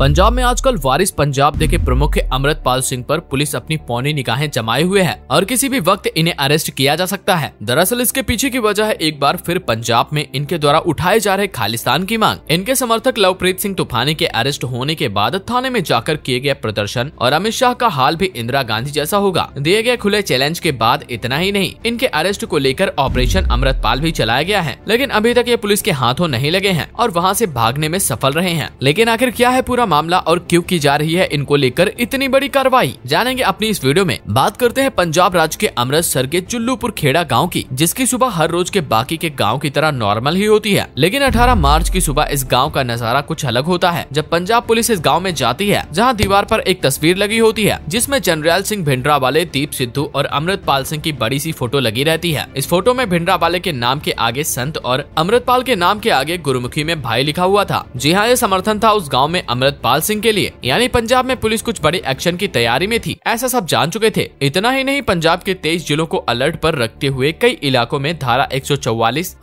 पंजाब में आजकल वारिस पंजाब दे के प्रमुख अमृतपाल सिंह पर पुलिस अपनी पौनी निगाहें जमाए हुए है और किसी भी वक्त इन्हें अरेस्ट किया जा सकता है दरअसल इसके पीछे की वजह है एक बार फिर पंजाब में इनके द्वारा उठाए जा रहे खालिस्तान की मांग इनके समर्थक लवप्रीत सिंह तूफानी के अरेस्ट होने के बाद थाने में जाकर किए गए प्रदर्शन और अमित शाह का हाल भी इंदिरा गांधी जैसा होगा दिए गए खुले चैलेंज के बाद इतना ही नहीं इनके अरेस्ट को लेकर ऑपरेशन अमृतपाल भी चलाया गया है लेकिन अभी तक ये पुलिस के हाथों नहीं लगे हैं और वहाँ ऐसी भागने में सफल रहे हैं लेकिन आखिर क्या है पूरा का मामला और क्यों की जा रही है इनको लेकर इतनी बड़ी कार्रवाई जानेंगे अपनी इस वीडियो में बात करते हैं पंजाब राज्य के अमृतसर के चुल्लूपुर खेड़ा गाँव की जिसकी सुबह हर रोज के बाकी के गाँव की तरह नॉर्मल ही होती है लेकिन अठारह मार्च की सुबह इस गाँव का नजारा कुछ अलग होता है जब पंजाब पुलिस इस गाँव में जाती है जहाँ दीवार आरोप एक तस्वीर लगी होती है जिसमे जनरल सिंह भिंडरा वाले दीप सिद्धू और अमृतपाल सिंह की बड़ी सी फोटो लगी रहती है इस फोटो में भिंडरा वाले के नाम के आगे संत और अमृतपाल के नाम के आगे गुरुमुखी में भाई लिखा हुआ था जी हाँ ये समर्थन था उस गाँव में अमृत सतपाल सिंह के लिए यानी पंजाब में पुलिस कुछ बड़े एक्शन की तैयारी में थी ऐसा सब जान चुके थे इतना ही नहीं पंजाब के तेईस जिलों को अलर्ट पर रखते हुए कई इलाकों में धारा एक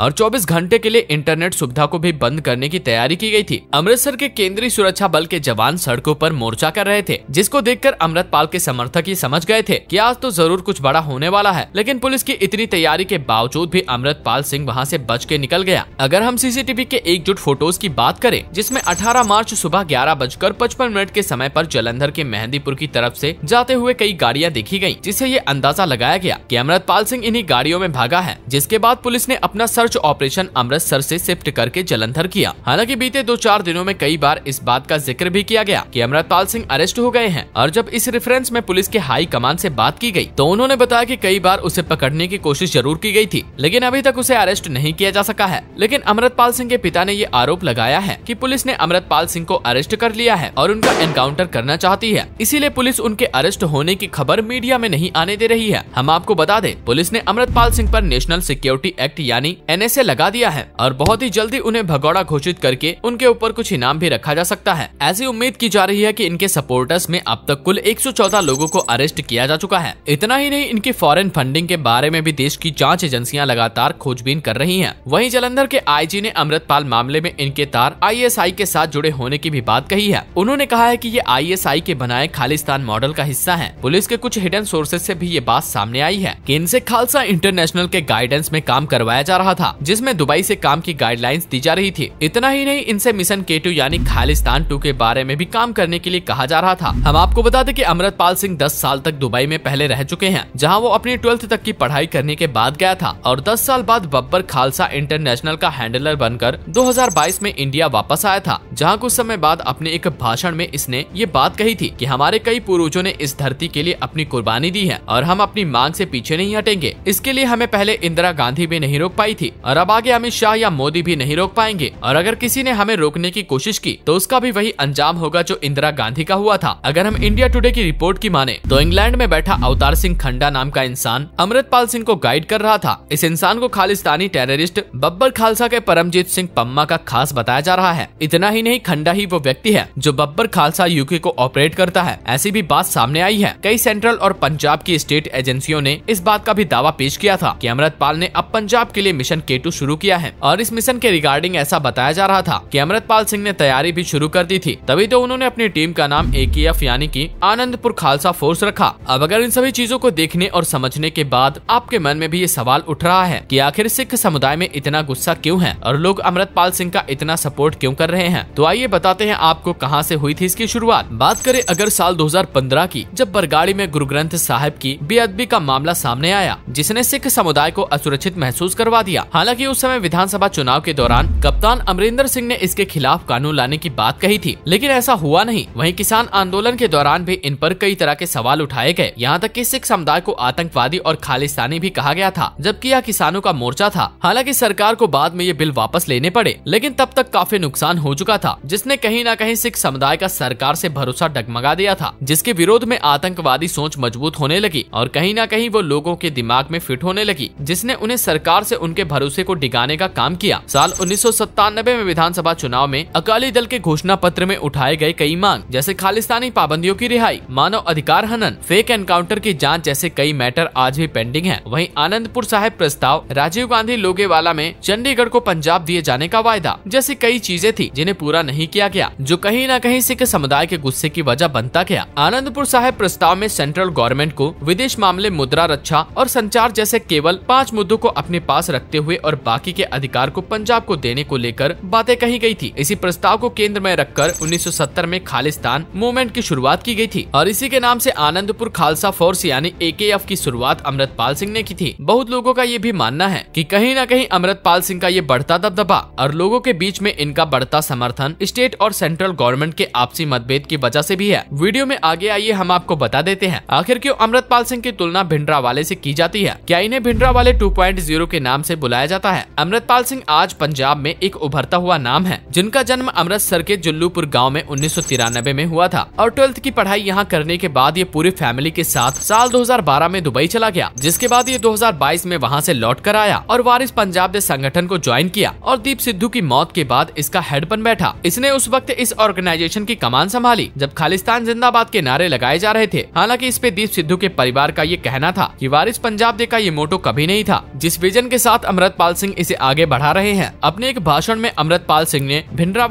और 24 घंटे के लिए इंटरनेट सुविधा को भी बंद करने की तैयारी की गई थी अमृतसर के केंद्रीय सुरक्षा बल के जवान सड़कों आरोप मोर्चा कर रहे थे जिसको देखकर अमृतपाल के समर्थक ही समझ गए थे की आज तो जरूर कुछ बड़ा होने वाला है लेकिन पुलिस की इतनी तैयारी के बावजूद भी अमृतपाल सिंह वहाँ ऐसी बच के निकल गया अगर हम सीसीटीवी के एकजुट फोटोज की बात करें जिसमे अठारह मार्च सुबह ग्यारह बजकर पचपन मिनट के समय पर जलंधर के मेहंदीपुर की तरफ से जाते हुए कई गाड़ियां देखी गयी जिसे ये अंदाजा लगाया गया की अमृतपाल सिंह इन्हीं गाड़ियों में भागा है जिसके बाद पुलिस ने अपना सर्च ऑपरेशन अमृतसर ऐसी शिफ्ट करके जलंधर किया हालांकि बीते दो चार दिनों में कई बार इस बात का जिक्र भी किया गया की अमृतपाल सिंह अरेस्ट हो गए हैं और जब इस रेफरेंस में पुलिस के हाई कमान ऐसी बात की गयी तो उन्होंने बताया की कई बार उसे पकड़ने की कोशिश जरूर की गयी थी लेकिन अभी तक उसे अरेस्ट नहीं किया जा सका है लेकिन अमृतपाल सिंह के पिता ने ये आरोप लगाया है की पुलिस ने अमृतपाल सिंह को अरेस्ट कर कर लिया है और उनका एनकाउंटर करना चाहती है इसीलिए पुलिस उनके अरेस्ट होने की खबर मीडिया में नहीं आने दे रही है हम आपको बता दें पुलिस ने अमृतपाल सिंह पर नेशनल सिक्योरिटी एक्ट यानी एनएसए लगा दिया है और बहुत ही जल्दी उन्हें भगौड़ा घोषित करके उनके ऊपर कुछ इनाम भी रखा जा सकता है ऐसी उम्मीद की जा रही है की इनके सपोर्टर्स में अब तक कुल एक लोगों को अरेस्ट किया जा चुका है इतना ही नहीं इनकी फॉरेन फंडिंग के बारे में भी देश की जांच एजेंसियां लगातार खोजबीन कर रही हैं। वहीं जलंधर के आईजी ने अमृतपाल मामले में इनके तार आईएसआई के साथ जुड़े होने की भी बात कही रही है उन्होंने कहा है कि ये आईएसआई के बनाए खालिस्तान मॉडल का हिस्सा है पुलिस के कुछ हिडन सोर्सेज से भी ये बात सामने आई है कि इनसे खालसा इंटरनेशनल के गाइडेंस में काम करवाया जा रहा था जिसमे दुबई ऐसी काम की गाइडलाइंस दी जा रही थी इतना ही नहीं इनसे मिशन के यानी खालिस्तान टू के बारे में भी काम करने के लिए कहा जा रहा था हम आपको बता दें की अमृतपाल सिंह दस साल तक दुबई में पहले रह चुके हैं जहाँ वो अपनी ट्वेल्थ तक की पढ़ाई करने के बाद गया था और दस साल बाद बब्बर खालसा इंटरनेशनल का हैंडलर बनकर 2022 में इंडिया वापस आया था जहाँ कुछ समय बाद अपने एक भाषण में इसने ये बात कही थी कि हमारे कई पूर्वजों ने इस धरती के लिए अपनी कुर्बानी दी है और हम अपनी मांग से पीछे नहीं हटेंगे इसके लिए हमें पहले इंदिरा गांधी भी नहीं रोक पाई थी और अब आगे अमित शाह या मोदी भी नहीं रोक पाएंगे और अगर किसी ने हमें रोकने की कोशिश की तो उसका भी वही अंजाम होगा जो इंदिरा गांधी का हुआ था अगर हम इंडिया टुडे की रिपोर्ट की माने तो इंग्लैंड में बैठा अवतार सिंह खंडा नाम का इंसान अमृतपाल सिंह को गाइड कर रहा था इस इंसान को खालिस्तानी टेररिस्ट बब्बर खालसा के परमजीत सिंह पम्मा का खास बताया जा रहा है इतना ही नहीं खंडा ही वो व्यक्ति है है जो बब्बर खालसा यूके को ऑपरेट करता है ऐसी भी बात सामने आई है कई सेंट्रल और पंजाब की स्टेट एजेंसियों ने इस बात का भी दावा पेश किया था कि अमृतपाल ने अब पंजाब के लिए मिशन के शुरू किया है और इस मिशन के रिगार्डिंग ऐसा बताया जा रहा था की अमृतपाल सिंह ने तैयारी भी शुरू कर दी थी तभी तो उन्होंने अपनी टीम का नाम ए यानी की आनंदपुर खालसा फोर्स रखा अब अगर इन सभी चीजों को देखने और समझने के बाद आपके मन में भी ये सवाल उठ रहा है की आखिर सिख समुदाय में इतना गुस्सा क्यूँ है और लोग अमृतपाल सिंह का इतना सपोर्ट क्यों कर रहे हैं तो आइए बताते हैं आप आपको कहाँ से हुई थी इसकी शुरुआत बात करें अगर साल 2015 की जब बरगाड़ी में गुरु ग्रंथ साहिब की बेअदबी का मामला सामने आया जिसने सिख समुदाय को असुरक्षित महसूस करवा दिया हालांकि उस समय विधानसभा चुनाव के दौरान कप्तान अमरिंदर सिंह ने इसके खिलाफ कानून लाने की बात कही थी लेकिन ऐसा हुआ नहीं वहीं किसान आंदोलन के दौरान भी इन पर कई तरह के सवाल उठाए गए यहाँ तक की सिख समुदाय को आतंकवादी और खालिस्तानी भी कहा गया था जबकि यह किसानों का मोर्चा था हालांकि सरकार को बाद में ये बिल वापस लेने पड़े लेकिन तब तक काफी नुकसान हो चुका था जिसने कहीं न कहीं ने सिख समुदाय का सरकार से भरोसा डगमगा दिया था जिसके विरोध में आतंकवादी सोच मजबूत होने लगी और कहीं न कहीं वो लोगों के दिमाग में फिट होने लगी जिसने उन्हें सरकार से उनके भरोसे को डिगाने का काम किया साल उन्नीस में विधानसभा चुनाव में अकाली दल के घोषणा पत्र में उठाए गए कई मांग जैसे खालिस्तानी पाबंदियों की रिहाई मानव अधिकार हनन फेक एनकाउंटर की जाँच जैसे कई मैटर आज भी पेंडिंग है वही आनंदपुर साहिब प्रस्ताव राजीव गांधी लोगेवाला में चंडीगढ़ को पंजाब दिए जाने का वायदा जैसी कई चीजें थी जिन्हें पूरा नहीं किया गया जो कहीं न कहीं सिख समुदाय के गुस्से की वजह बनता गया आनंदपुर साहेब प्रस्ताव में सेंट्रल गवर्नमेंट को विदेश मामले मुद्रा रक्षा और संचार जैसे केवल पाँच मुद्दों को अपने पास रखते हुए और बाकी के अधिकार को पंजाब को देने को लेकर बातें कही गयी थी इसी प्रस्ताव को केंद्र में रखकर उन्नीस में खालिस्तान मूवमेंट की शुरुआत की गयी थी और इसी के नाम ऐसी आनंदपुर खालसा फोर्स यानी ए की शुरुआत अमृतपाल सिंह ने की थी बहुत लोगों का ये भी मानना है की कहीं न कहीं अमृतपाल सिंह का ये बढ़ता दबदबा और लोगों के बीच में इनका बढ़ता समर्थन स्टेट और सेंट्रल और गवर्नमेंट के आपसी मतभेद की वजह से भी है वीडियो में आगे आइए हम आपको बता देते हैं आखिर क्यों अमृतपाल सिंह की तुलना भिंडरा वाले ऐसी की जाती है क्या इन्हें भिंडरा वाले टू के नाम ऐसी बुलाया जाता है अमृतपाल सिंह आज पंजाब में एक उभरता हुआ नाम है जिनका जन्म अमृतसर के जुल्लूपुर गाँव में उन्नीस में हुआ था और ट्वेल्थ की पढ़ाई यहाँ करने के बाद ये पूरी फैमिली के साथ साल 2012 में दुबई चला गया जिसके बाद ये 2022 में वहाँ से लौट कर आया और वारिस पंजाब संगठन को ज्वाइन किया और दीप सिद्धू की मौत के बाद इसका हेड बन बैठा इसने उस वक्त इस ऑर्गेनाइजेशन की कमान संभाली जब खालिस्तान जिंदाबाद के नारे लगाए जा रहे थे हालांकि इस पे दीप सिद्धू के परिवार का ये कहना था कि वारिस पंजाब दे का ये मोटो कभी नहीं था जिस विजन के साथ अमृतपाल सिंह इसे आगे बढ़ा रहे हैं अपने एक भाषण में अमृतपाल सिंह ने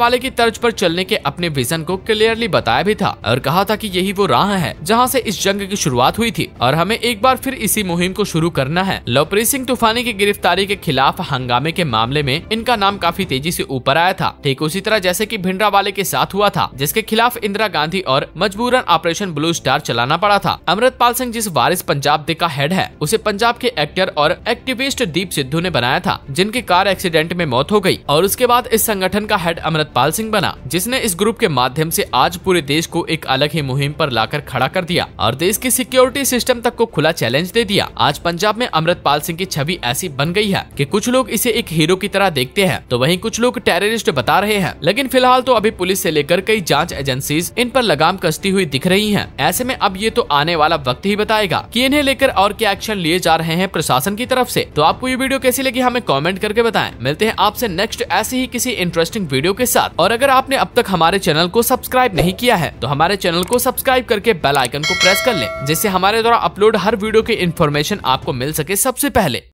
वाले की तर्ज आरोप चलने के अपने विजन को क्लियरली बताया भी था और कहा था की यही वो राह है जहाँ ऐसी इस जंग की शुरुआत हुई थी और हमें एक बार फिर इसी मुहिम को शुरू करना है लवप्रीत सिंह तूफानी की गिरफ्तारी के खिलाफ हंगामे के मामले में इनका नाम काफी तेजी ऐसी ऊपर आया था ठीक उसी तरह जैसे की वाले के साथ साथ हुआ था जिसके खिलाफ इंदिरा गांधी और मजबूरन ऑपरेशन ब्लू स्टार चलाना पड़ा था अमृतपाल सिंह जिस वारिस पंजाब दे का हेड है उसे पंजाब के एक्टर और एक्टिविस्ट दीप सिद्धू ने बनाया था जिनकी कार एक्सीडेंट में मौत हो गयी और उसके बाद इस संगठन का हेड अमृतपाल सिंह बना जिसने इस ग्रुप के माध्यम ऐसी आज पूरे देश को एक अलग ही मुहिम आरोप लाकर खड़ा कर दिया और देश की सिक्योरिटी सिस्टम तक को खुला चैलेंज दे दिया आज पंजाब में अमृतपाल सिंह की छवि ऐसी बन गई है कि कुछ लोग इसे एक हीरो की तरह देखते हैं तो वहीं कुछ लोग टेररिस्ट बता रहे हैं लेकिन फिलहाल तो अभी पुलिस से लेकर कई जाँच एजेंसी इन पर लगाम कसती हुई दिख रही है ऐसे में अब ये तो आने वाला वक्त ही बताएगा की इन्हें लेकर और क्या एक्शन लिए जा रहे हैं प्रशासन की तरफ ऐसी तो आपको ये वीडियो कैसी लगी हमें कॉमेंट करके बताए मिलते हैं आपसे नेक्स्ट ऐसे ही किसी इंटरेस्टिंग वीडियो के साथ और अगर आपने अब तक हमारे चैनल को सब्सक्राइब नहीं किया है तो हमारे चैनल को सब्सक्राइब करके बेल आइकन को प्रेस कर लें जिससे हमारे द्वारा अपलोड हर वीडियो की इन्फॉर्मेशन आपको मिल सके सबसे पहले